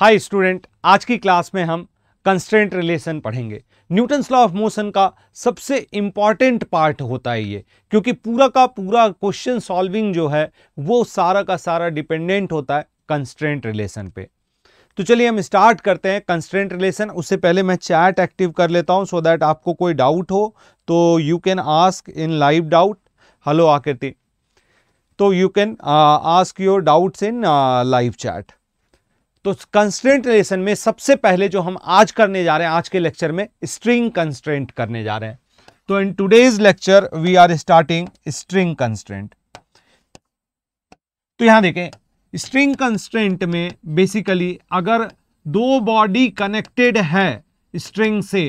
Hi student आज की class में हम कंस्टेंट रिलेशन पढ़ेंगे न्यूटन्स लॉ ऑफ मोशन का सबसे इम्पॉर्टेंट पार्ट होता है ये क्योंकि पूरा का पूरा क्वेश्चन सॉल्विंग जो है वो सारा का सारा डिपेंडेंट होता है कंस्टेंट रिलेशन पे तो चलिए हम स्टार्ट करते हैं कंस्टेंट रिलेशन उससे पहले मैं चैट एक्टिव कर लेता हूँ सो दैट आपको कोई डाउट हो तो you can ask in live doubt hello Akriti तो you can ask your doubts in live chat तो कंस्ट्रेंट रिलेशन में सबसे पहले जो हम आज करने जा रहे हैं आज के लेक्चर में स्ट्रिंग कंस्ट्रेंट करने जा रहे हैं तो in today's lecture we are starting string constraint तो यहां देखें स्ट्रिंग कंस्ट्रेंट में बेसिकली अगर दो बॉडी कनेक्टेड है स्ट्रिंग से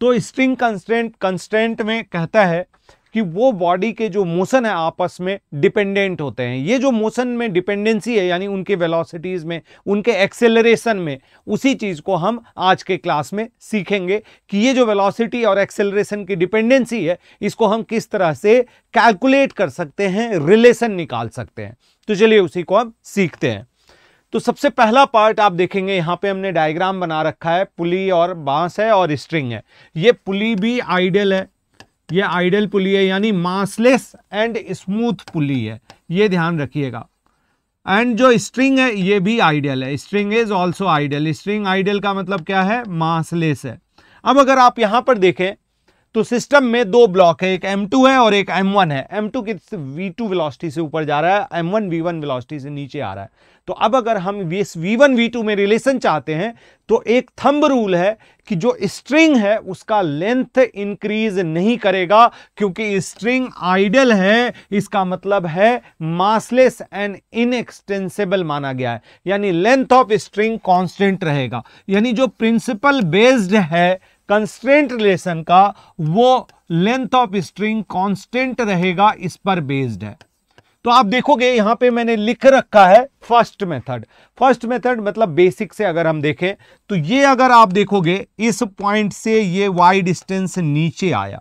तो स्ट्रिंग कंस्ट्रेंट कंस्टेंट में कहता है कि वो बॉडी के जो मोशन है आपस में डिपेंडेंट होते हैं ये जो मोशन में डिपेंडेंसी है यानी उनके वेलोसिटीज़ में उनके एक्सेलरेशन में उसी चीज़ को हम आज के क्लास में सीखेंगे कि ये जो वेलोसिटी और एक्सेलरेशन की डिपेंडेंसी है इसको हम किस तरह से कैलकुलेट कर सकते हैं रिलेशन निकाल सकते हैं तो चलिए उसी को हम सीखते हैं तो सबसे पहला पार्ट आप देखेंगे यहाँ पे हमने डायग्राम बना रखा है पुली और बांस है और स्ट्रिंग है ये पुली भी आइडियल है ये आइडल पुली है यानी मासलेस एंड स्मूथ पुली है ये ध्यान रखिएगा एंड जो स्ट्रिंग है ये भी आइडियल है string is also ideal string ideal का मतलब क्या है मासलेस है अब अगर आप यहां पर देखें तो सिस्टम में दो ब्लॉक है एक M2 है और एक M1 है M2 किस टू वेलोसिटी से ऊपर जा रहा है M1 V1 वेलोसिटी से नीचे आ रहा है तो अब अगर हम इस V1 V2 में रिलेशन चाहते हैं तो एक थंब रूल है कि जो स्ट्रिंग है उसका लेंथ इंक्रीज नहीं करेगा क्योंकि स्ट्रिंग आइडल है इसका मतलब है मासलेस एंड इनएक्सटेंसेबल माना गया है यानी लेंथ ऑफ स्ट्रिंग कॉन्स्टेंट रहेगा यानी जो प्रिंसिपल बेस्ड है कंस्टेंट रिलेशन का वो लेंथ ऑफ स्ट्रिंग कांस्टेंट रहेगा इस पर बेस्ड है तो आप देखोगे यहां पे मैंने लिख रखा है फर्स्ट मेथड फर्स्ट मेथड मतलब बेसिक से अगर हम देखें तो ये अगर आप देखोगे इस पॉइंट से ये वाई डिस्टेंस नीचे आया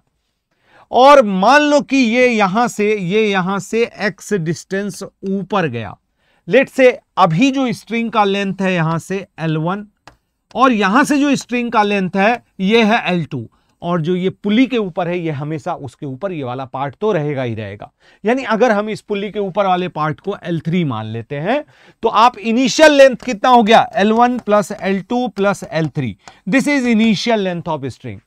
और मान लो कि ये यहां से ये यहां से एक्स डिस्टेंस ऊपर गया लेट से अभी जो स्ट्रिंग का लेंथ है यहां से वन और यहां से जो स्ट्रिंग का लेंथ है ये है एल टू और जो ये पुली के ऊपर है ये हमेशा उसके ऊपर ये वाला पार्ट तो रहेगा ही रहेगा यानी अगर हम इस पुली के ऊपर वाले पार्ट को L3 मान लेते हैं तो आप इनिशियल लेंथ कितना हो गया L1 one plus L two plus L this is initial length of string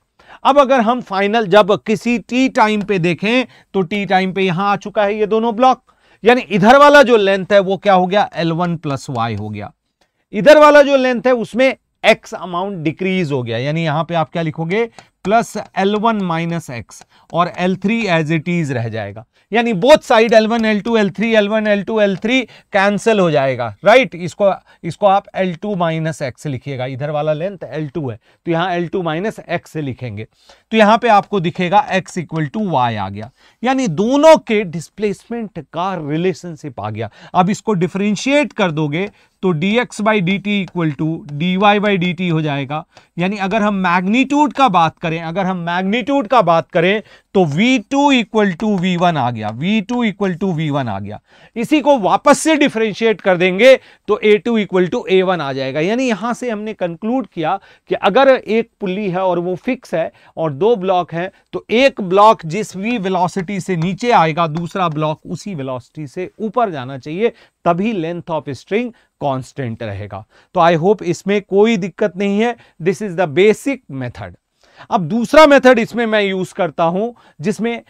अब अगर हम फाइनल जब किसी टी टाइम पे देखें तो टी टाइम पे यहां आ चुका है ये दोनों ब्लॉक यानी इधर वाला जो लेंथ है वो क्या हो गया L1 वन प्लस वाई हो गया इधर वाला जो लेंथ है उसमें एक्स अमाउंट डिक्रीज हो गया यानी यहां पे आप क्या लिखोगे plus L one minus X और L three as it is रह जाएगा यानी both side L one L two L three L one L two L three cancel हो जाएगा राइट right? इसको इसको आप एल टू माइनस एक्स लिखिएगा इधर वाला लेंथ एल टू है तो यहाँ एल टू माइनस एक्स लिखेंगे तो यहाँ पे आपको दिखेगा एक्स इक्वल टू वाई आ गया यानी दोनों के डिस्प्लेसमेंट का रिलेशनशिप आ गया अब इसको डिफ्रेंशिएट कर दोगे तो d x by d t equal to d y by d t हो जाएगा यानी अगर हम मैग्नीट्यूड का बात करें करें अगर हम मैग्नीट्यूड का बात करें तो V2 two equal to v आ गया V2 two equal to v आ गया इसी को वापस से डिफ्रेंशिएट कर देंगे तो A2 two equal to a आ जाएगा यानी यहां से हमने कंक्लूड किया कि अगर एक पुल्ली है और वो फिक्स है और दो ब्लॉक है तो एक ब्लॉक जिस भी वेलोसिटी से नीचे आएगा दूसरा ब्लॉक उसी वेलोसिटी से ऊपर जाना चाहिए तभी लेंथ ऑफ स्ट्रिंग कांस्टेंट रहेगा तो आई होप इसमें कोई दिक्कत नहीं है this is the basic method अब दूसरा मेथड इसमें मैं यूज करता हूं जिसमें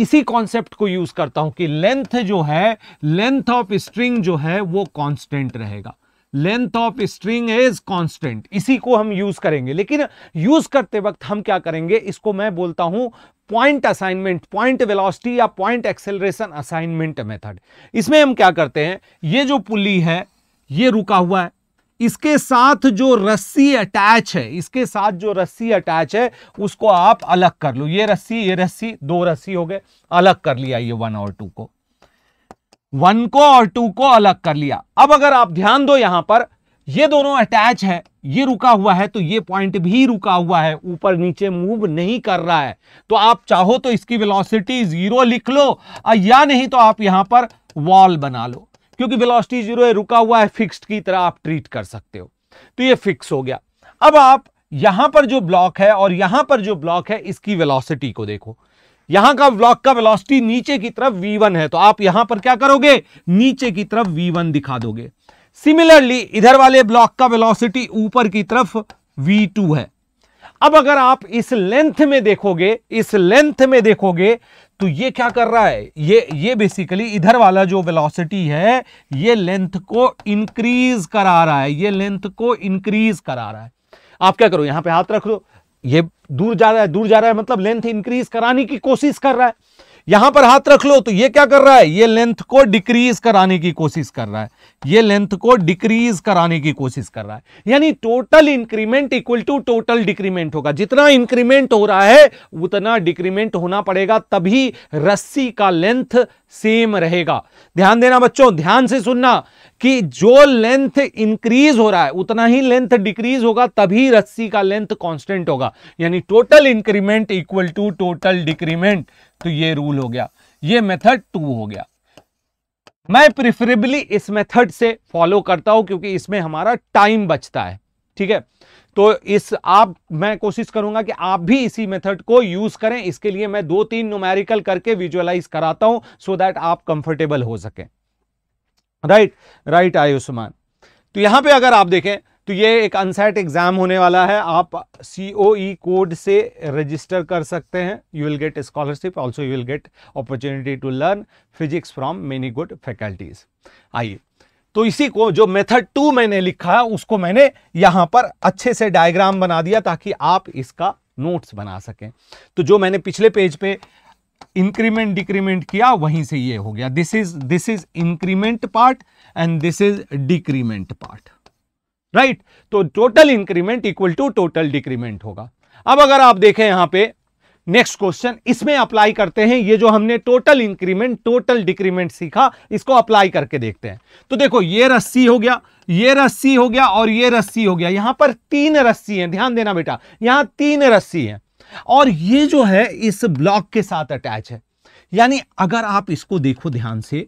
इसी कॉन्सेप्ट को यूज करता हूं कि लेंथ जो है लेंथ ऑफ स्ट्रिंग जो है वो कांस्टेंट रहेगा length of string is constant इसी को हम यूज करेंगे लेकिन यूज करते वक्त हम क्या करेंगे इसको मैं बोलता हूं पॉइंट असाइनमेंट पॉइंट वेलोसिटी या पॉइंट एक्सेलरेशन असाइनमेंट मेथड इसमें हम क्या करते हैं ये जो पुली है ये रुका हुआ है इसके साथ जो रस्सी अटैच है इसके साथ जो रस्सी अटैच है उसको आप अलग कर लो ये रस्सी ये रस्सी दो रस्सी हो गए अलग कर लिया ये वन और टू को वन को और टू को अलग कर लिया अब अगर आप ध्यान दो यहां पर ये दोनों अटैच है ये रुका हुआ है तो ये पॉइंट भी रुका हुआ है ऊपर नीचे मूव नहीं कर रहा है तो आप चाहो तो इसकी वेलोसिटी जीरो लिख लो या नहीं तो आप यहां पर वॉल बना लो क्योंकि वेलोसिटी जीरो है रुका हुआ है फिक्स्ड की तरह आप ट्रीट कर सकते हो तो ये फिक्स हो गया अब आप यहां पर जो ब्लॉक है और यहां पर जो ब्लॉक है इसकी वेलोसिटी को देखो यहां का ब्लॉक का वेलोसिटी नीचे की तरफ v1 है तो आप यहां पर क्या करोगे नीचे की तरफ v1 दिखा दोगे सिमिलरली इधर वाले ब्लॉक का वेलोसिटी ऊपर की तरफ v2 है अब अगर आप इस लेंथ में देखोगे इस लेंथ में देखोगे तो ये क्या कर रहा है ये ये बेसिकली इधर वाला जो वेलोसिटी है ये लेंथ को इंक्रीज करा रहा है ये लेंथ को इंक्रीज करा रहा है आप क्या करो यहां पे हाथ रख दो ये दूर जा रहा है दूर जा रहा है मतलब लेंथ इंक्रीज कराने की कोशिश कर रहा है यहां पर हाथ रख लो तो ये क्या कर रहा है ये लेंथ को डिक्रीज कराने की कोशिश कर रहा है ये लेंथ को डिक्रीज कराने की कोशिश कर रहा है यानी total increment equal to total decrement होगा जितना इंक्रीमेंट हो रहा है उतना डिक्रीमेंट होना पड़ेगा तभी रस्सी का लेंथ सेम रहेगा ध्यान देना बच्चों ध्यान से सुनना कि जो लेंथ इंक्रीज हो रहा है उतना ही लेंथ डिक्रीज होगा तभी रस्सी का लेंथ कांस्टेंट होगा यानी total increment equal to total decrement तो ये रूल हो गया ये मेथड टू हो गया मैं प्रिफरेबली इस मेथड से फॉलो करता हूं क्योंकि इसमें हमारा टाइम बचता है ठीक है तो इस आप मैं कोशिश करूंगा कि आप भी इसी मेथड को यूज करें इसके लिए मैं दो तीन न्यूमेरिकल करके विजुअलाइज कराता हूं सो so दैट आप कंफर्टेबल हो सके राइट राइट आयुष्मान तो यहां पे अगर आप देखें तो ये एक अनसेट एग्ज़ाम होने वाला है आप सी ओ ई कोड से रजिस्टर कर सकते हैं you will get scholarship also you will get opportunity to learn physics from many good faculties आइए तो इसी को जो मेथड टू मैंने लिखा है उसको मैंने यहाँ पर अच्छे से डायग्राम बना दिया ताकि आप इसका नोट्स बना सकें तो जो मैंने पिछले पेज पे इंक्रीमेंट डिक्रीमेंट किया वहीं से ये हो गया this is this is increment part and this is decrement part right right? तो total increment equal to total decrement होगा अब अगर आप देखें यहां पे नेक्स्ट क्वेश्चन इसमें अप्लाई करते हैं ये जो हमने टोटल इंक्रीमेंट टोटल डिक्रीमेंट सीखा इसको अप्लाई करके देखते हैं तो देखो ये रस्सी हो गया ये रस्सी हो गया और ये रस्सी हो गया यहां पर तीन रस्सी है ध्यान देना बेटा यहां तीन रस्सी है और ये जो है इस ब्लॉक के साथ अटैच है यानी अगर आप इसको देखो ध्यान से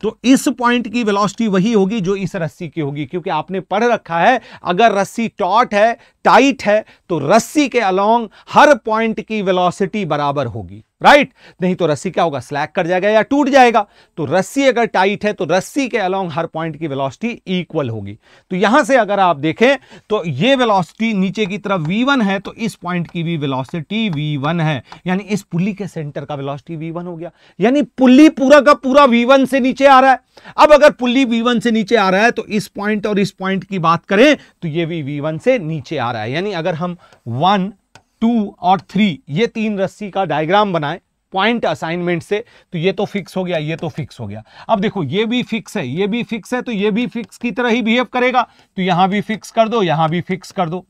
तो इस पॉइंट की वेलोसिटी वही होगी जो इस रस्सी की होगी क्योंकि आपने पढ़ रखा है अगर रस्सी टॉट है टाइट है तो रस्सी के अलोंग हर पॉइंट की वेलोसिटी बराबर होगी राइट नहीं तो रस्सी क्या होगा स्लैक कर जाएगा या टूट जाएगा तो रस्सी अगर टाइट है तो रस्सी के अलोंग हर पॉइंट की वेलोसिटी इक्वल होगी तो यहां से अगर आप देखें तो ये वेलोसिटी नीचे की तरफ वी वन है तो इस पॉइंट की भी वेलोसिटी वी वन है यानी इस पुली के सेंटर का वेलोसिटी वी वन हो गया यानी पुली पूरा का पूरा वी वन से नीचे आ रहा है अब अगर पुली वी वन से नीचे आ रहा है तो इस पॉइंट और इस पॉइंट की बात करें तो ये भी वी वन से नीचे आ रहा है यानी अगर हम वन टू और थ्री ये तीन रस्सी का डायग्राम बनाएं पॉइंट असाइनमेंट से तो ये तो फिक्स हो गया ये तो फिक्स हो गया अब देखो ये भी फिक्स है ये भी फिक्स है तो ये भी फिक्स की तरह ही बिहेव करेगा तो यहां भी फिक्स कर दो यहां भी फिक्स कर दो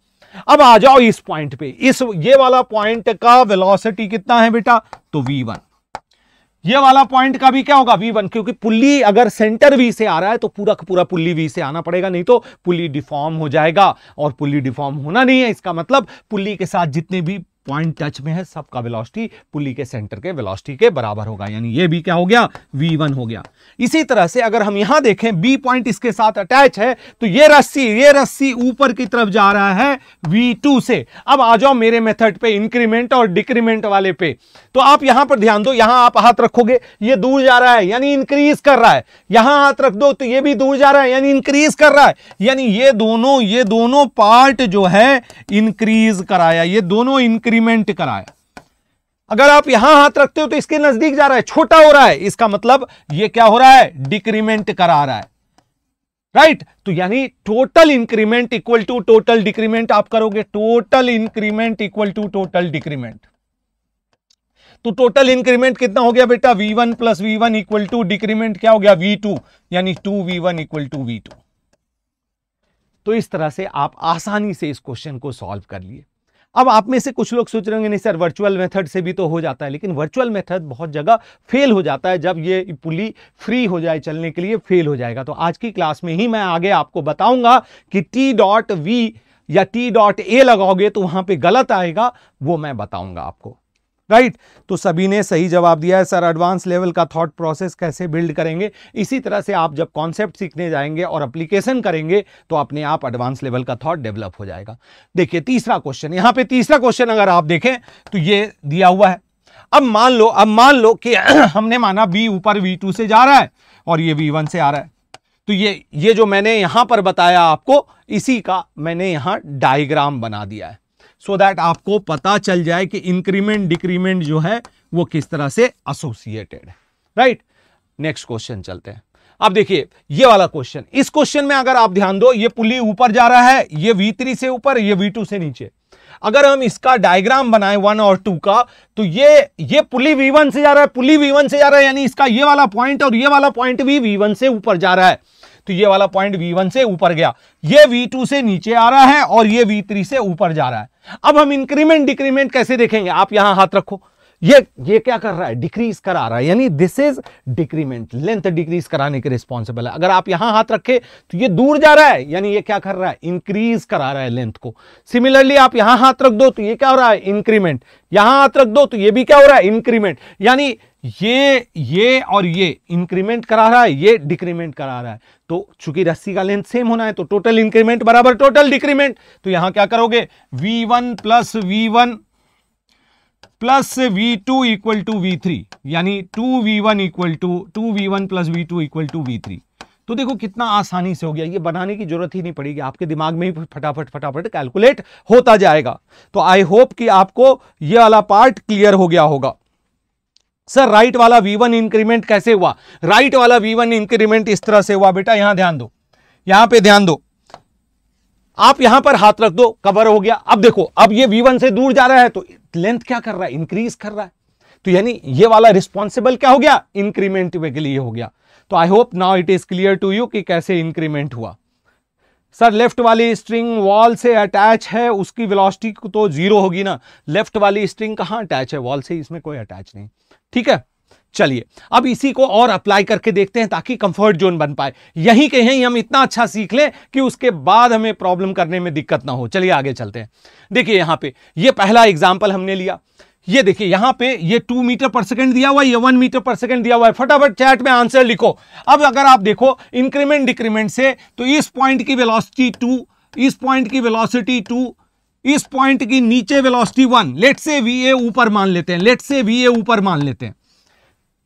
अब आ जाओ इस पॉइंट पे इस ये वाला पॉइंट का वेलोसिटी कितना है बेटा तो वी वन ये वाला पॉइंट का भी क्या होगा वी वन क्योंकि पुल्ली अगर सेंटर वी से आ रहा है तो पूरा का पूरा पुल्ली वी से आना पड़ेगा नहीं तो पुल्ली डिफॉर्म हो जाएगा और पुल्ली डिफॉर्म होना नहीं है इसका मतलब पुल्ली के साथ जितने भी पॉइंट टच में है सबका वेलोसिटी पुली के सेंटर के वेलोसिटी के बराबर होगा यानी ये भी क्या हो गया v1 हो गया इसी तरह से अगर हम यहां देखें b पॉइंट इसके साथ अटैच है तो ये रस्सी ये रस्सी ऊपर की तरफ जा रहा है v2 से अब आ जाओ मेरे मेथड पे इंक्रीमेंट और डिक्रीमेंट वाले पे तो आप यहां पर ध्यान दो यहां आप हाथ रखोगे ये दूर जा रहा है यानी इंक्रीज कर रहा है यहां हाथ रख दो तो ये भी दूर जा रहा है यानी इंक्रीज कर रहा है यानी ये दोनों ये दोनों पार्ट जो है इंक्रीज कराया ये दोनों इंक्रीज एक्सपेरिमेंट कराया अगर आप यहां हाथ रखते हो तो इसके नजदीक जा रहा है छोटा हो रहा है इसका मतलब ये क्या हो रहा है डिक्रीमेंट करा रहा है राइट right? तो यानी total increment equal to total decrement आप करोगे total increment equal to total decrement तो टोटल इंक्रीमेंट कितना हो गया बेटा v one plus v one equal to decrement क्या हो गया वी टू यानी two v one equal to v two तो इस तरह से आप आसानी से इस क्वेश्चन को सॉल्व कर लिए अब आप में से कुछ लोग सोच रहे होंगे नहीं सर वर्चुअल मेथड से भी तो हो जाता है लेकिन वर्चुअल मेथड बहुत जगह फेल हो जाता है जब ये पुली फ्री हो जाए चलने के लिए फेल हो जाएगा तो आज की क्लास में ही मैं आगे आपको बताऊंगा कि टी डॉट वी या टी डॉट ए लगाओगे तो वहाँ पे गलत आएगा वो मैं बताऊंगा आपको राइट right? तो सभी ने सही जवाब दिया है सर एडवांस लेवल का थॉट प्रोसेस कैसे बिल्ड करेंगे इसी तरह से आप जब कॉन्सेप्ट सीखने जाएंगे और अप्लीकेशन करेंगे तो अपने आप एडवांस लेवल का थॉट डेवलप हो जाएगा देखिए तीसरा क्वेश्चन यहां पे तीसरा क्वेश्चन अगर आप देखें तो ये दिया हुआ है अब मान लो अब मान लो कि हमने माना बी ऊपर वी टू से जा रहा है और ये वी वन से आ रहा है तो ये ये जो मैंने यहां पर बताया आपको इसी का मैंने यहां डायग्राम बना दिया है सो so दैट आपको पता चल जाए कि इंक्रीमेंट डिक्रीमेंट जो है वो किस तरह से एसोसिएटेड है राइट नेक्स्ट क्वेश्चन चलते हैं अब देखिए ये वाला क्वेश्चन इस क्वेश्चन में अगर आप ध्यान दो ये पुली ऊपर जा रहा है ये वी से ऊपर ये वी से नीचे अगर हम इसका डायग्राम बनाए वन और टू का तो ये ये पुली वी से जा रहा है पुली वी वन से जा रहा है यानी इसका ये वाला पॉइंट और ये वाला पॉइंट भी वी से ऊपर जा रहा है तो ये वाला पॉइंट वी से ऊपर गया ये वी से नीचे आ रहा है और ये वी से ऊपर जा रहा है अब हम इंक्रीमेंट डिक्रीमेंट कैसे देखेंगे आप यहां हाथ रखो ये ये क्या कर रहा है डिक्रीज करा रहा है यानी this is decrement length decrease कराने के रिस्पॉन्सिबल है अगर आप यहां हाथ रखे तो ये दूर जा रहा है यानी ये क्या कर रहा है इंक्रीज करा रहा है लेंथ को सिमिलरली आप यहां हाथ रख दो तो ये क्या हो रहा है इंक्रीमेंट यहां हाथ रख दो तो ये भी क्या हो रहा है इंक्रीमेंट यानी ये ये और ये इंक्रीमेंट करा रहा है ये डिक्रीमेंट करा रहा है तो चूंकि रस्सी का लेंथ सेम होना है तो टोटल इंक्रीमेंट बराबर टोटल डिक्रीमेंट तो यहां क्या करोगे v one plus v one plus v two equal to v three यानी two v one equal to two v one plus v two equal to v three तो देखो कितना आसानी से हो गया ये बनाने की जरूरत ही नहीं पड़ेगी आपके दिमाग में ही फटाफट फटाफट कैलकुलेट होता जाएगा तो आई होप कि आपको ये वाला पार्ट क्लियर हो गया होगा सर राइट वाला वी वन इंक्रीमेंट कैसे हुआ राइट वाला वी वन इंक्रीमेंट इस तरह से हुआ बेटा यहां ध्यान दो यहां पे ध्यान दो आप यहां पर हाथ रख दो कवर हो गया अब देखो अब ये वी वन से दूर जा रहा है तो लेंथ क्या कर रहा है इंक्रीज कर रहा है तो यानी ये वाला रिस्पॉन्सिबल क्या हो गया इंक्रीमेंट के लिए हो गया तो I hope now it is clear to you कि कैसे इंक्रीमेंट हुआ सर लेफ्ट वाली स्ट्रिंग वॉल से अटैच है उसकी वेलोसिटी तो जीरो होगी ना लेफ्ट वाली स्ट्रिंग कहाँ अटैच है वॉल से इसमें कोई अटैच नहीं ठीक है चलिए अब इसी को और अप्लाई करके देखते हैं ताकि कंफर्ट जोन बन पाए यहीं के हम इतना अच्छा सीख लें कि उसके बाद हमें प्रॉब्लम करने में दिक्कत ना हो चलिए आगे चलते हैं देखिए यहां पे ये पहला एग्जाम्पल हमने लिया ये देखिए यहां पे ये टू मीटर पर सेकंड दिया हुआ है ये वन मीटर पर सेकंड दिया हुआ है फटाफट चैट में आंसर लिखो अब अगर आप देखो इंक्रीमेंट डिक्रीमेंट से तो इस पॉइंट की वेलॉसिटी टू इस पॉइंट की वेलॉसिटी टू इस पॉइंट की नीचे वेलॉसिटी वन लेट से वी ए ऊपर मान लेते हैं लेट से वी ए ऊपर मान लेते हैं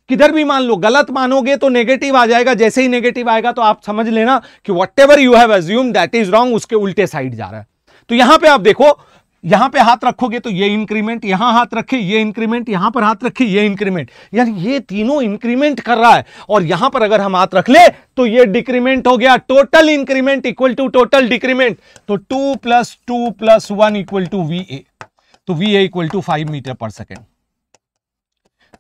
किधर भी मान लो गलत मानोगे तो नेगेटिव आ जाएगा जैसे ही नेगेटिव आएगा तो आप समझ लेना कि whatever you have assume that is wrong उसके उल्टे साइड जा रहा है तो यहां पे आप देखो यहां पे हाथ रखोगे तो ये इंक्रीमेंट यहां हाथ रखे ये इंक्रीमेंट यहां पर हाथ रखे ये इंक्रीमेंट यानी ये तीनों इंक्रीमेंट कर रहा है और यहां पर अगर हम हाथ रख ले तो ये डिक्रीमेंट हो गया total increment equal to total decrement तो two plus two plus one equal to v a तो v a equal to five metre पर सेकेंड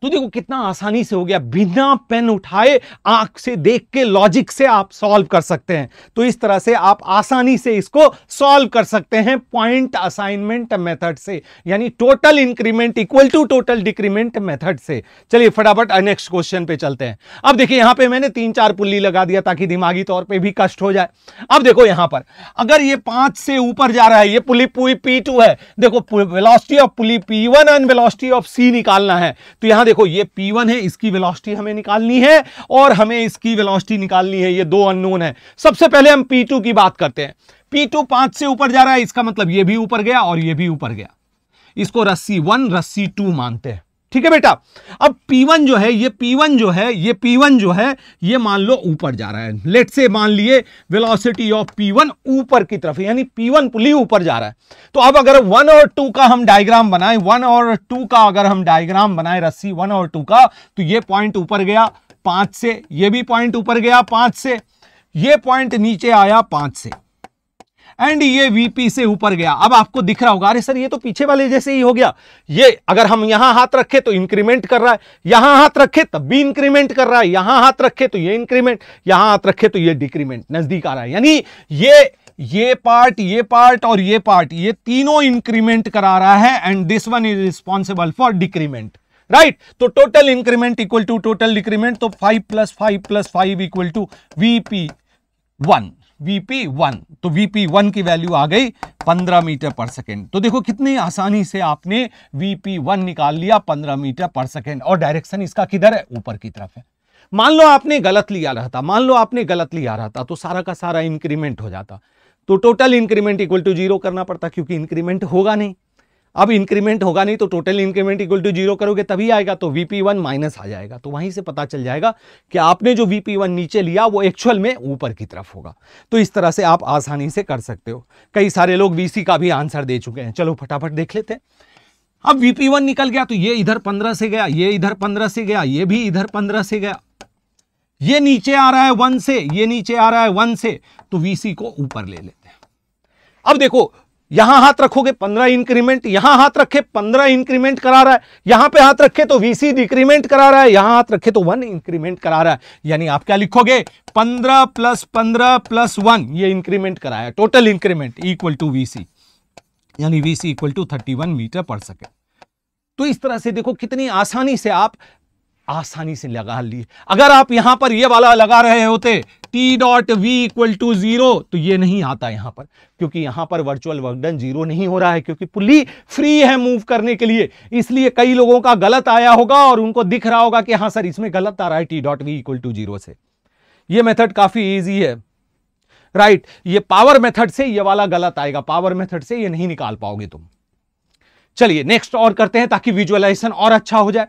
तो देखो कितना आसानी से हो गया बिना पेन उठाए आंख से देख के लॉजिक से आप सॉल्व कर सकते हैं तो इस तरह से आप आसानी से इसको सॉल्व कर सकते हैं पॉइंट असाइनमेंट मेथड से यानी total increment equal to total decrement method से चलिए फटाफट नेक्स्ट क्वेश्चन पे चलते हैं अब देखिए यहां पर मैंने तीन चार पुल्ली लगा दिया ताकि दिमागी तौर पर भी कष्ट हो जाए अब देखो यहां पर अगर ये पांच से ऊपर जा रहा है ये पुली पुई पी है देखो velocity of pulley p one and velocity of c निकालना है तो यहां देखो ये P1 है इसकी वेलोसिटी हमें निकालनी है और हमें इसकी वेलोसिटी निकालनी है ये दो अननोन है सबसे पहले हम P2 की बात करते हैं P2 पांच से ऊपर जा रहा है इसका मतलब ये भी ऊपर गया और ये भी ऊपर गया इसको रस्सी वन रस्सी टू मानते हैं ठीक है बेटा अब P1 जो है ये P1 जो है ये P1 जो है ये मान लो ऊपर जा रहा है लेट से मान लिए वेलोसिटी ऑफ P1 ऊपर की तरफ यानी P1 पुली ऊपर जा रहा है तो अब अगर वन और टू का हम डायग्राम बनाए वन और टू का अगर हम डायग्राम बनाए रस्सी वन और टू का तो ये पॉइंट ऊपर गया पांच से ये भी पॉइंट ऊपर गया पांच से ये पॉइंट नीचे आया पांच से एंड ये वीपी से ऊपर गया अब आपको दिख रहा होगा अरे सर ये तो पीछे वाले जैसे ही हो गया ये अगर हम यहां हाथ रखे तो इंक्रीमेंट कर रहा है यहां हाथ रखे तब भी इंक्रीमेंट कर रहा है यहां हाथ रखे तो ये इंक्रीमेंट यहां हाथ रखे तो ये डिक्रीमेंट नजदीक आ रहा है यानी ये ये पार्ट ये पार्ट और ये पार्ट ये तीनों इंक्रीमेंट करा रहा है and this one is responsible for decrement right तो total increment equal to total decrement तो five plus five plus five equal to v p one v p one तो वीपी वन की वैल्यू आ गई 15 मीटर पर सेकेंड तो देखो कितनी आसानी से आपने वीपी वन निकाल लिया 15 मीटर पर सेकेंड और डायरेक्शन इसका किधर है ऊपर की तरफ है मान लो आपने गलत लिया रहता मान लो आपने गलत लिया रहता तो सारा का सारा इंक्रीमेंट हो जाता तो total increment equal to zero करना पड़ता क्योंकि इंक्रीमेंट होगा नहीं अब इंक्रीमेंट होगा नहीं तो total increment equal to zero करोगे तभी आएगा तो वीपी वन माइनस आ जाएगा तो वहीं से पता चल जाएगा कि आपने जो वीपी वन नीचे लिया वो एक्चुअल में ऊपर की तरफ होगा तो इस तरह से आप आसानी से कर सकते हो कई सारे लोग वीसी का भी आंसर दे चुके हैं चलो फटाफट देख लेते हैं अब वीपी वन निकल गया तो ये इधर पंद्रह से गया ये इधर पंद्रह से गया ये भी इधर पंद्रह से गया ये नीचे आ रहा है वन से ये नीचे आ रहा है वन से तो वीसी को ऊपर ले लेते हैं अब देखो यहां हाथ रखोगे पंद्रह इंक्रीमेंट यहां हाथ रखे पंद्रह इंक्रीमेंट करा रहा है यहां पे हाथ रखे तो वीसी डिक्रीमेंट करा रहा है यहां हाथ रखे तो वन इंक्रीमेंट करा रहा है यानी आप क्या लिखोगे पंद्रह प्लस पंद्रह प्लस वन ये इंक्रीमेंट कराया total increment equal to v c यानी v c equal to thirty one metre पर सेकेंड तो इस तरह से देखो कितनी आसानी से आप आसानी से लगा लिए अगर आप यहां पर ये वाला लगा रहे होते t dot v equal to zero तो ये नहीं आता यहां पर क्योंकि यहां पर वर्चुअल वर्कडन जीरो नहीं हो रहा है क्योंकि पुली फ्री है मूव करने के लिए इसलिए कई लोगों का गलत आया होगा और उनको दिख रहा होगा कि हाँ सर इसमें गलत आ रहा है t dot v equal to zero से ये मेथड काफी ईजी है राइट right. ये पावर मेथड से ये वाला गलत आएगा पावर मेथड से ये नहीं निकाल पाओगे तुम चलिए नेक्स्ट और करते हैं ताकि विजुअलाइजेशन और अच्छा हो जाए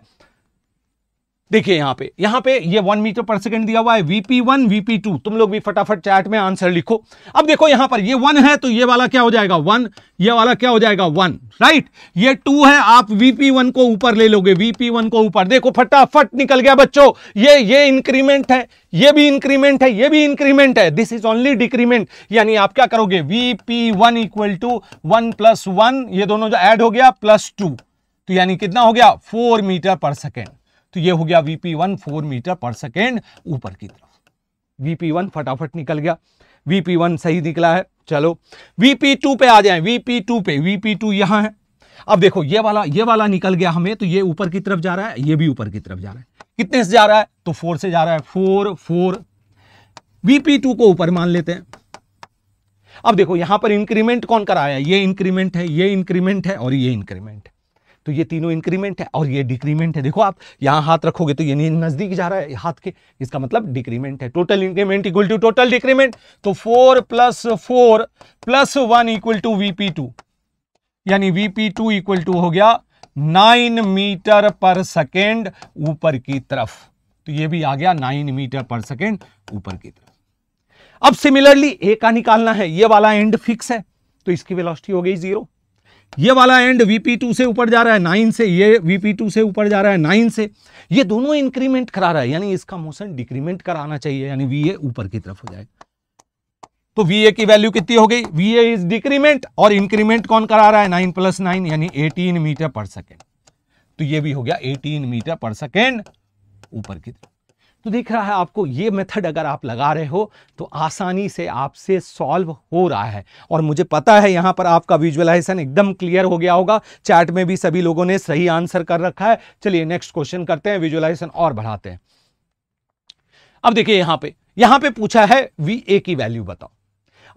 देखिए यहां पे यहां पे ये वन मीटर पर सेकंड दिया हुआ है वीपी वन वीपी टू तुम लोग भी फटाफट चैट में आंसर लिखो अब देखो यहां पर ये वन है तो ये वाला क्या हो जाएगा वन ये वाला क्या हो जाएगा वन राइट ये टू है आप वीपी वन को ऊपर ले लोगे वीपी वन को ऊपर देखो फटाफट निकल गया बच्चों ये ये इंक्रीमेंट है ये भी इंक्रीमेंट है ये भी इंक्रीमेंट है दिस इज ओनली डिक्रीमेंट यानी आप क्या करोगे v p one equal to one plus one ये दोनों जो एड हो गया प्लस टू तो यानी कितना हो गया फोर मीटर पर सेकेंड तो ये हो गया वीपी वन फोर मीटर पर सेकेंड ऊपर की तरफ वीपी वन फटाफट निकल गया वीपी वन सही निकला है चलो वीपी टू पे आ जाए वीपी टू पे वीपी टू यहां है अब देखो ये वाला ये वाला निकल गया हमें तो ये ऊपर की तरफ जा रहा है ये भी ऊपर की तरफ जा रहा है कितने से जा रहा है तो फोर से जा रहा है फोर फोर वीपी टू को ऊपर मान लेते हैं अब देखो यहां पर इंक्रीमेंट कौन कराया ये इंक्रीमेंट है ये इंक्रीमेंट है और ये इंक्रीमेंट है तो ये तीनों इंक्रीमेंट है और ये डिक्रीमेंट है देखो आप यहाँ हाथ रखोगे तो ये नज़दीक जा रहा है हाथ के इसका मतलब डिक्रीमेंट है total increment equal to total decrement तो four plus four plus one equal to v p two यानी v p two equal to हो गया नाइन मीटर पर सेकेंड ऊपर की तरफ तो ये भी आ गया नाइन मीटर पर सेकेंड ऊपर की तरफ अब सिमिलरली ए का निकालना है ये वाला एंड फिक्स है तो इसकी वेलोसिटी हो गई जीरो ये वाला एंड VP2 से ऊपर जा रहा है नाइन से ये VP2 से ऊपर जा रहा है नाइन से ये दोनों इंक्रीमेंट करा रहा है यानी इसका मोशन डिक्रीमेंट कराना चाहिए यानी VA ऊपर की तरफ हो जाए तो VA की वैल्यू कितनी हो गई वी इज डिक्रीमेंट और इंक्रीमेंट कौन करा रहा है नाइन प्लस नाइन यानी एटीन मीटर पर सेकेंड तो ये भी हो गया एटीन मीटर पर सेकेंड ऊपर की तरफ तो दिख रहा है आपको ये मेथड अगर आप लगा रहे हो तो आसानी से आपसे सॉल्व हो रहा है और मुझे पता है यहाँ पर आपका विजुअलाइजेशन एकदम क्लियर हो गया होगा चैट में भी सभी लोगों ने सही आंसर कर रखा है चलिए नेक्स्ट क्वेश्चन करते हैं विजुअलाइजेशन और बढ़ाते हैं अब देखिए यहाँ पे यहाँ पे पूछा है वी ए की वैल्यू बताओ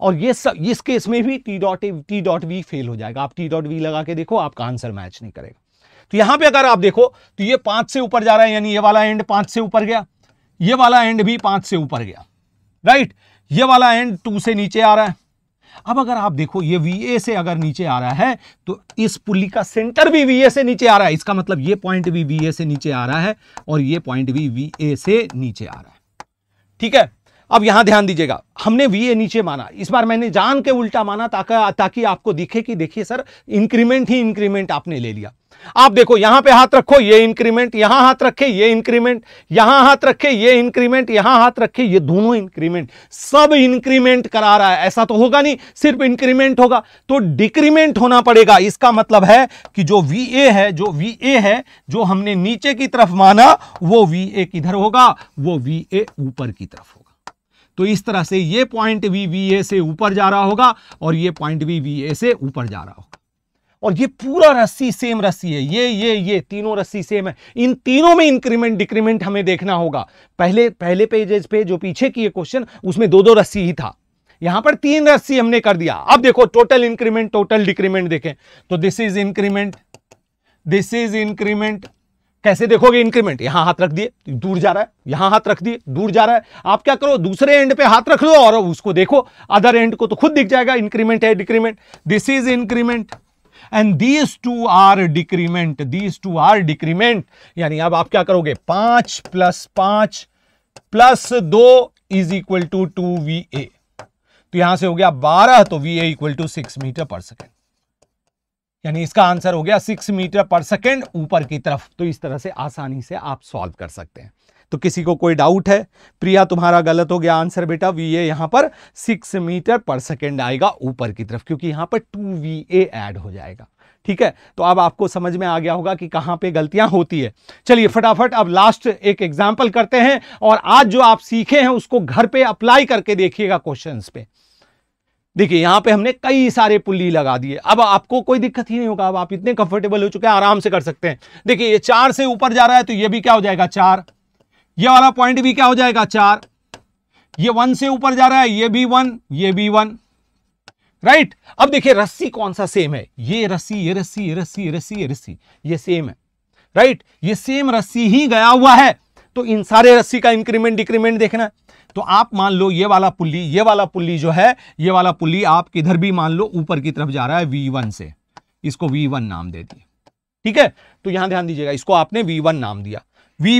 और ये सब इस केस में भी t dot t dot v fail हो जाएगा आप टी डॉट वी लगा के देखो आपका आंसर मैच नहीं करेगा तो यहां पे अगर आप देखो तो ये पांच से ऊपर जा रहा है यानी ये वाला एंड पांच से ऊपर गया ये वाला एंड भी पांच से ऊपर गया राइट ये वाला एंड टू से नीचे आ रहा है अब अगर आप देखो ये वी से अगर नीचे आ रहा है तो इस पुली का सेंटर भी वी से नीचे आ रहा है इसका मतलब ये पॉइंट भी वी से नीचे आ रहा है और ये पॉइंट भी वी से नीचे आ रहा है ठीक है अब यहां ध्यान दीजिएगा हमने वी ए नीचे माना इस बार मैंने जान के उल्टा माना ताकि ताकि आपको दिखे कि देखिए सर इंक्रीमेंट ही इंक्रीमेंट आपने ले लिया आप देखो यहां पे हाथ रखो ये इंक्रीमेंट यहां हाथ रखे ये इंक्रीमेंट यहां हाथ रखे ये इंक्रीमेंट यहां हाथ रखे ये दोनों इंक्रीमेंट सब इंक्रीमेंट करा रहा है ऐसा तो होगा नहीं सिर्फ इंक्रीमेंट होगा तो डिक्रीमेंट होना पड़ेगा इसका मतलब है कि जो वी ए है जो वी ए है जो हमने नीचे की तरफ माना वो वी ए किधर होगा वो वी ए ऊपर की तरफ होगा तो इस तरह से ये पॉइंट भी वी ए से ऊपर जा रहा होगा और ये पॉइंट भी वी ए से ऊपर जा रहा होगा और ये पूरा रस्सी सेम रस्सी है ये ये ये तीनों रस्सी सेम है इन तीनों में इंक्रीमेंट डिक्रीमेंट हमें देखना होगा पहले पहले पेज पे जो पीछे की क्वेश्चन उसमें दो दो रस्सी ही था यहां पर तीन रस्सी हमने कर दिया अब देखो टोटल इंक्रीमेंट टोटल डिक्रीमेंट देखें तो this is increment this is increment कैसे देखोगे इंक्रीमेंट यहां हाथ रख दिए दूर जा रहा है यहां हाथ रख दिए दूर जा रहा है आप क्या करो दूसरे एंड पे हाथ रख लो और उसको देखो अदर एंड को तो खुद दिख जाएगा इंक्रीमेंट है decrement this is increment and these two are decrement these two are decrement यानी अब आप क्या करोगे पांच प्लस पांच प्लस दो is equal to two v a तो यहां से हो गया बारह तो v a equal to six metre पर सेकेंड यानी इसका आंसर हो गया सिक्स मीटर पर सेकेंड ऊपर की तरफ तो इस तरह से आसानी से आप सॉल्व कर सकते हैं तो किसी को कोई डाउट है प्रिया तुम्हारा गलत हो गया आंसर बेटा वी ए यहाँ पर सिक्स मीटर पर सेकेंड आएगा ऊपर की तरफ क्योंकि यहाँ पर टू वी ए हो जाएगा ठीक है तो अब आपको समझ में आ गया होगा कि कहाँ पे गलतियां होती है चलिए फटाफट अब लास्ट एक एग्जाम्पल करते हैं और आज जो आप सीखे हैं उसको घर पे अप्लाई करके देखिएगा क्वेश्चंस पे देखिए यहां पे हमने कई सारे पुल्ली लगा दिए अब आपको कोई दिक्कत ही नहीं होगा अब आप इतने कंफर्टेबल हो चुके हैं आराम से कर सकते हैं देखिए ये चार से ऊपर जा रहा है तो ये भी क्या हो जाएगा चार ये वाला पॉइंट भी क्या हो जाएगा चार ये वन से ऊपर जा रहा है ये भी वन ये भी वन राइट अब देखिए रस्सी कौन सा सेम है ये रस्सी ये रस्सी ये रस्सी ये रस्सी ये रस्सी ये सेम है राइट ये सेम रस्सी ही गया हुआ है तो इन सारे रस्सी का इंक्रीमेंट डिक्रीमेंट देखना है तो आप मान लो ये वाला पुल्ली ये वाला पुल्ली जो है ये वाला पुल्ली आप किधर भी मान लो ऊपर की तरफ जा रहा है वी से इसको वी नाम दे दिए ठीक है तो यहां ध्यान दीजिएगा इसको आपने वी नाम दिया वी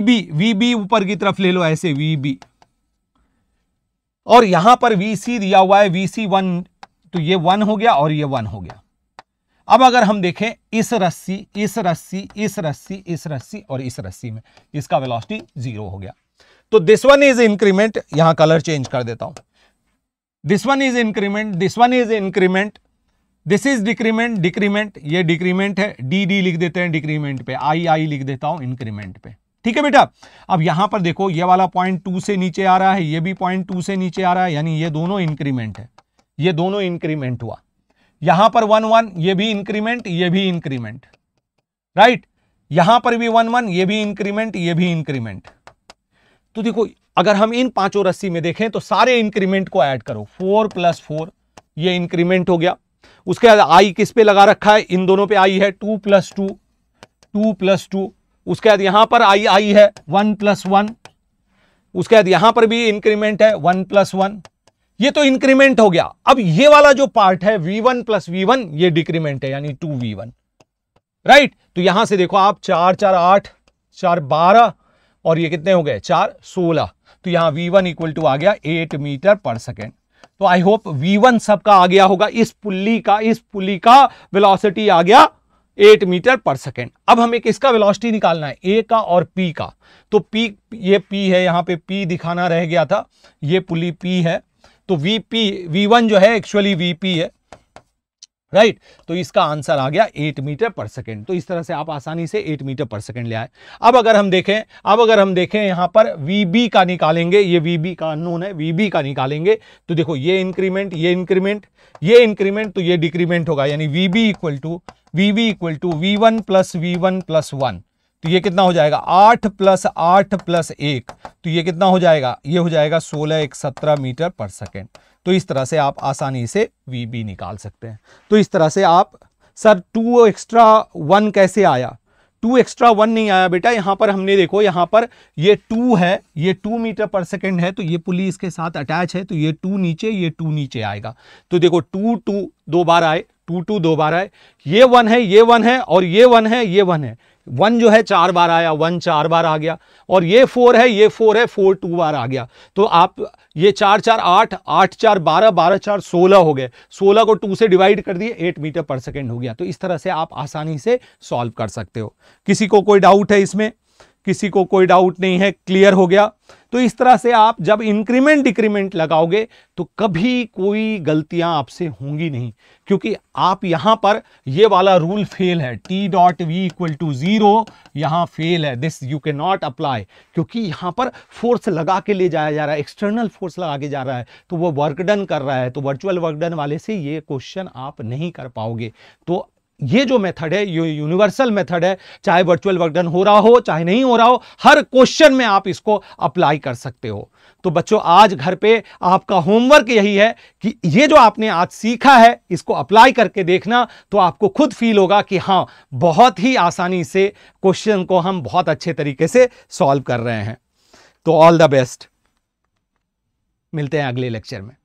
बी ऊपर की तरफ ले लो ऐसे वी और यहां पर वी दिया हुआ है वी वन तो ये वन हो गया और ये वन हो गया अब अगर हम देखें इस रस्सी इस रस्सी इस रस्सी इस रस्सी और इस रस्सी में इसका वेलोसिटी जीरो हो गया तो दिस वन इज इंक्रीमेंट यहां कलर चेंज कर देता हूं this one is increment this one is increment this is decrement decrement ये डिक्रीमेंट है डी डी लिख देते हैं डिक्रीमेंट पे आई आई लिख देता हूं इंक्रीमेंट पे ठीक है बेटा अब यहां पर देखो ये वाला पॉइंट टू से नीचे आ रहा है ये भी पॉइंट टू से नीचे आ रहा है यानी ये दोनों इंक्रीमेंट है ये दोनों इंक्रीमेंट हुआ यहां पर वन वन ये भी इंक्रीमेंट ये भी इंक्रीमेंट राइट यहां पर भी वन वन ये भी इंक्रीमेंट ये भी इंक्रीमेंट तो देखो अगर हम इन पांचों रस्सी में देखें तो सारे इंक्रीमेंट को ऐड करो फोर प्लस फोर ये इंक्रीमेंट हो गया उसके बाद आई किस पे लगा रखा है इन दोनों पे आई है two plus two two plus two उसके बाद यहां पर आई आई है वन प्लस वन उसके बाद यहां पर भी इंक्रीमेंट है वन प्लस वन ये तो इंक्रीमेंट हो गया अब ये वाला जो पार्ट है v1 वन प्लस वी ये डिक्रीमेंट है यानी टू वी राइट तो यहां से देखो आप चार चार आठ चार बारह और ये कितने हो गए चार सोलह तो यहां v1 वन इक्वल टू आ गया एट मीटर पर सेकेंड तो आई होप v1 सबका आ गया होगा इस पुल्ली का इस पुल्ली का वेलोसिटी आ गया 8 मीटर पर सेकेंड अब हमें किसका वेलोसिटी निकालना है ए का और पी का तो पी ये पी है यहां पे पी दिखाना रह गया था ये पुली पी है तो वीपी V1 जो है एक्चुअली वीपी है राइट right? तो इसका आंसर आ गया एट मीटर पर सेकेंड तो इस तरह से आप आसानी से एट मीटर पर सेकेंड ले आए अब अगर हम देखें अब अगर हम देखें यहां पर वी का निकालेंगे ये वी का अनोन है वी का निकालेंगे तो देखो ये इंक्रीमेंट ये इंक्रीमेंट ये इंक्रीमेंट तो ये डिक्रीमेंट होगा यानी v b equal to v b equal to v one plus v one plus one तो ये कितना हो जाएगा आठ प्लस आठ प्लस एक तो ये कितना हो जाएगा ये हो जाएगा सोलह एक सत्रह मीटर पर सेकेंड तो इस तरह से आप आसानी से वी बी निकाल सकते हैं तो इस तरह से आप सर टू एक्स्ट्रा वन कैसे आया टू एक्स्ट्रा वन नहीं आया बेटा यहां पर हमने देखो यहां पर ये टू है ये टू मीटर पर सेकेंड है तो ये पुली इसके साथ अटैच है तो ये टू नीचे ये टू नीचे आएगा तो देखो टू टू दो बार आए टू टू दो बार आए ये वन है ये वन है और ये वन है ये वन है वन जो है चार बार आया वन चार बार आ गया और ये फोर है ये फोर है फोर टू बार आ गया तो आप ये चार चार आठ आठ चार बारह बारह चार सोलह हो गए सोलह को टू से डिवाइड कर दिए एट मीटर पर सेकेंड हो गया तो इस तरह से आप आसानी से सॉल्व कर सकते हो किसी को कोई डाउट है इसमें किसी को कोई डाउट नहीं है क्लियर हो गया तो इस तरह से आप जब इंक्रीमेंट डिक्रीमेंट लगाओगे तो कभी कोई गलतियां आपसे होंगी नहीं क्योंकि आप यहां पर ये वाला रूल फेल है t dot v equal to zero यहां फेल है this you can not apply क्योंकि यहां पर फोर्स लगा के ले जाया जा रहा है एक्सटर्नल फोर्स लगा के जा रहा है तो वो वर्कडन कर रहा है तो वर्चुअल वर्कडन वाले से ये क्वेश्चन आप नहीं कर पाओगे तो ये जो मेथड है ये यूनिवर्सल मेथड है चाहे वर्चुअल वर्कडन हो रहा हो चाहे नहीं हो रहा हो हर क्वेश्चन में आप इसको अप्लाई कर सकते हो तो बच्चों आज घर पे आपका होमवर्क यही है कि ये जो आपने आज सीखा है इसको अप्लाई करके देखना तो आपको खुद फील होगा कि हाँ बहुत ही आसानी से क्वेश्चन को हम बहुत अच्छे तरीके से सॉल्व कर रहे हैं तो ऑल द बेस्ट मिलते हैं अगले लेक्चर में